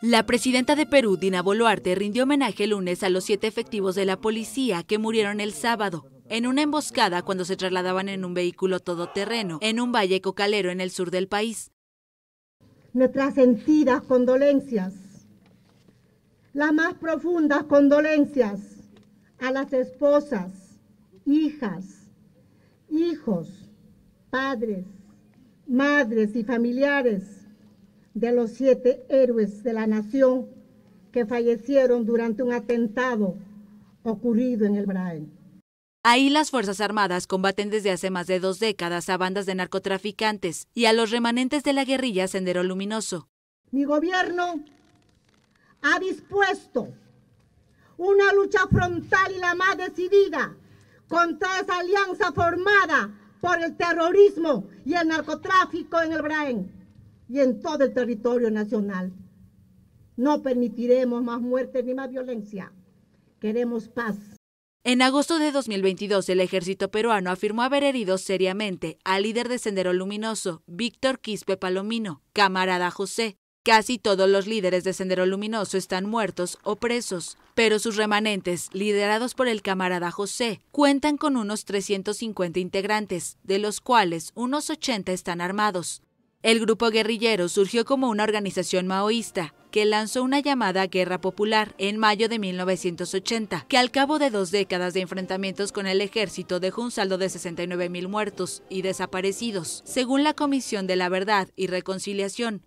La presidenta de Perú, Dina Boluarte, rindió homenaje el lunes a los siete efectivos de la policía que murieron el sábado en una emboscada cuando se trasladaban en un vehículo todoterreno en un valle cocalero en el sur del país. Nuestras sentidas condolencias, las más profundas condolencias a las esposas, hijas, hijos, padres, madres y familiares de los siete héroes de la nación que fallecieron durante un atentado ocurrido en el Brahen. Ahí las Fuerzas Armadas combaten desde hace más de dos décadas a bandas de narcotraficantes y a los remanentes de la guerrilla Sendero Luminoso. Mi gobierno ha dispuesto una lucha frontal y la más decidida contra esa alianza formada por el terrorismo y el narcotráfico en el Brahen y en todo el territorio nacional. No permitiremos más muertes ni más violencia. Queremos paz. En agosto de 2022, el ejército peruano afirmó haber herido seriamente al líder de Sendero Luminoso, Víctor Quispe Palomino, camarada José. Casi todos los líderes de Sendero Luminoso están muertos o presos, pero sus remanentes, liderados por el camarada José, cuentan con unos 350 integrantes, de los cuales unos 80 están armados. El grupo guerrillero surgió como una organización maoísta que lanzó una llamada guerra popular en mayo de 1980, que al cabo de dos décadas de enfrentamientos con el ejército dejó un saldo de 69.000 muertos y desaparecidos, según la Comisión de la Verdad y Reconciliación,